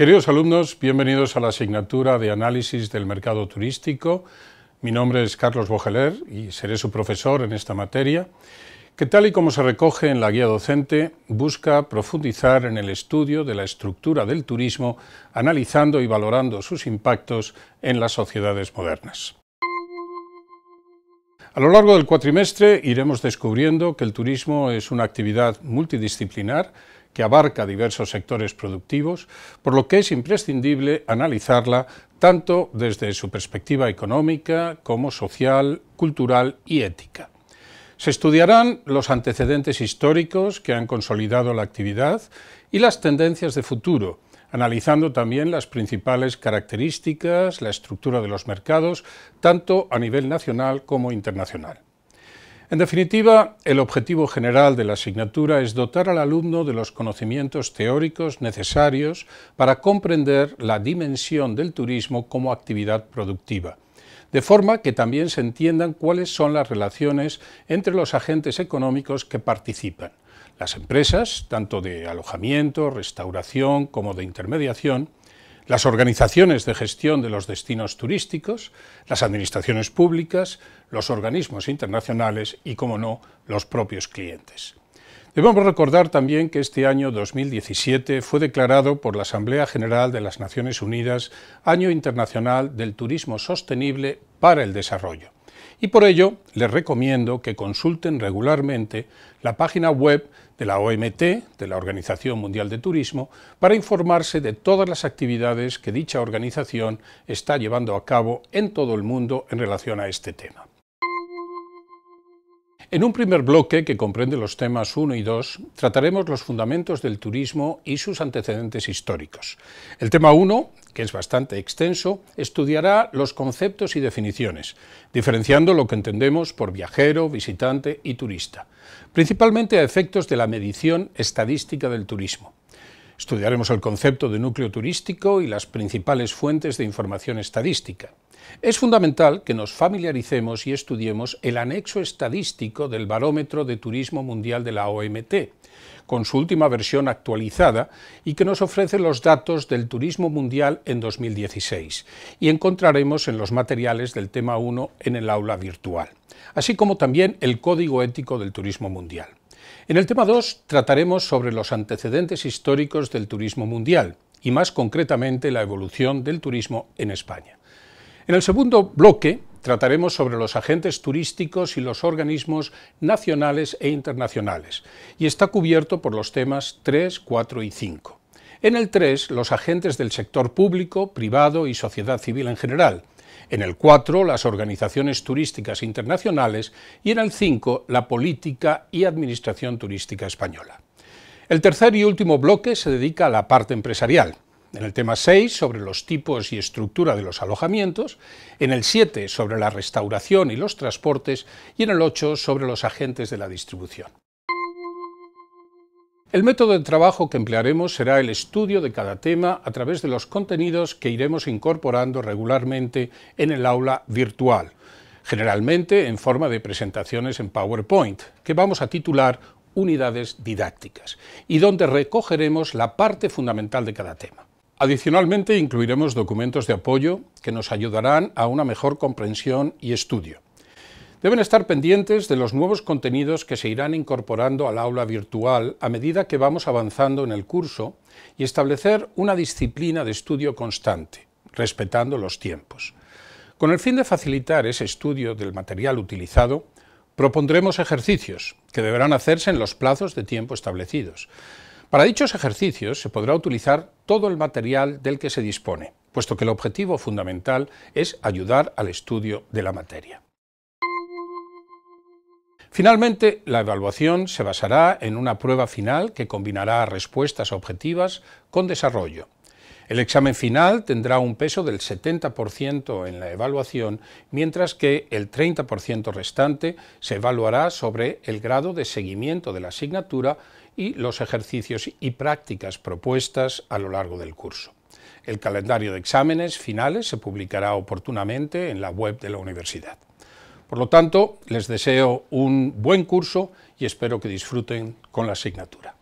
Queridos alumnos, bienvenidos a la asignatura de Análisis del Mercado Turístico. Mi nombre es Carlos Bojeler y seré su profesor en esta materia, que tal y como se recoge en la guía docente, busca profundizar en el estudio de la estructura del turismo, analizando y valorando sus impactos en las sociedades modernas. A lo largo del cuatrimestre iremos descubriendo que el turismo es una actividad multidisciplinar que abarca diversos sectores productivos, por lo que es imprescindible analizarla tanto desde su perspectiva económica como social, cultural y ética. Se estudiarán los antecedentes históricos que han consolidado la actividad y las tendencias de futuro, analizando también las principales características, la estructura de los mercados, tanto a nivel nacional como internacional. En definitiva, el objetivo general de la asignatura es dotar al alumno de los conocimientos teóricos necesarios para comprender la dimensión del turismo como actividad productiva, de forma que también se entiendan cuáles son las relaciones entre los agentes económicos que participan, las empresas, tanto de alojamiento, restauración como de intermediación, las organizaciones de gestión de los destinos turísticos, las administraciones públicas, los organismos internacionales y, como no, los propios clientes. Debemos recordar también que este año 2017 fue declarado por la Asamblea General de las Naciones Unidas Año Internacional del Turismo Sostenible para el Desarrollo y por ello les recomiendo que consulten regularmente la página web de la OMT, de la Organización Mundial de Turismo, para informarse de todas las actividades que dicha organización está llevando a cabo en todo el mundo en relación a este tema. En un primer bloque, que comprende los temas 1 y 2, trataremos los fundamentos del turismo y sus antecedentes históricos. El tema 1, que es bastante extenso, estudiará los conceptos y definiciones, diferenciando lo que entendemos por viajero, visitante y turista, principalmente a efectos de la medición estadística del turismo. Estudiaremos el concepto de núcleo turístico y las principales fuentes de información estadística. Es fundamental que nos familiaricemos y estudiemos el anexo estadístico del Barómetro de Turismo Mundial de la OMT, con su última versión actualizada y que nos ofrece los datos del turismo mundial en 2016 y encontraremos en los materiales del tema 1 en el aula virtual, así como también el código ético del turismo mundial. En el tema 2 trataremos sobre los antecedentes históricos del turismo mundial y más concretamente la evolución del turismo en España. En el segundo bloque trataremos sobre los agentes turísticos y los organismos nacionales e internacionales y está cubierto por los temas 3, 4 y 5. En el 3, los agentes del sector público, privado y sociedad civil en general, en el 4 las organizaciones turísticas internacionales y en el 5 la política y administración turística española. El tercer y último bloque se dedica a la parte empresarial. En el tema 6, sobre los tipos y estructura de los alojamientos, en el 7, sobre la restauración y los transportes, y en el 8, sobre los agentes de la distribución. El método de trabajo que emplearemos será el estudio de cada tema a través de los contenidos que iremos incorporando regularmente en el aula virtual, generalmente en forma de presentaciones en PowerPoint, que vamos a titular Unidades Didácticas, y donde recogeremos la parte fundamental de cada tema. Adicionalmente, incluiremos documentos de apoyo que nos ayudarán a una mejor comprensión y estudio. Deben estar pendientes de los nuevos contenidos que se irán incorporando al aula virtual a medida que vamos avanzando en el curso y establecer una disciplina de estudio constante, respetando los tiempos. Con el fin de facilitar ese estudio del material utilizado, propondremos ejercicios que deberán hacerse en los plazos de tiempo establecidos. Para dichos ejercicios se podrá utilizar todo el material del que se dispone, puesto que el objetivo fundamental es ayudar al estudio de la materia. Finalmente, la evaluación se basará en una prueba final que combinará respuestas objetivas con desarrollo. El examen final tendrá un peso del 70% en la evaluación, mientras que el 30% restante se evaluará sobre el grado de seguimiento de la asignatura y los ejercicios y prácticas propuestas a lo largo del curso. El calendario de exámenes finales se publicará oportunamente en la web de la universidad. Por lo tanto, les deseo un buen curso y espero que disfruten con la asignatura.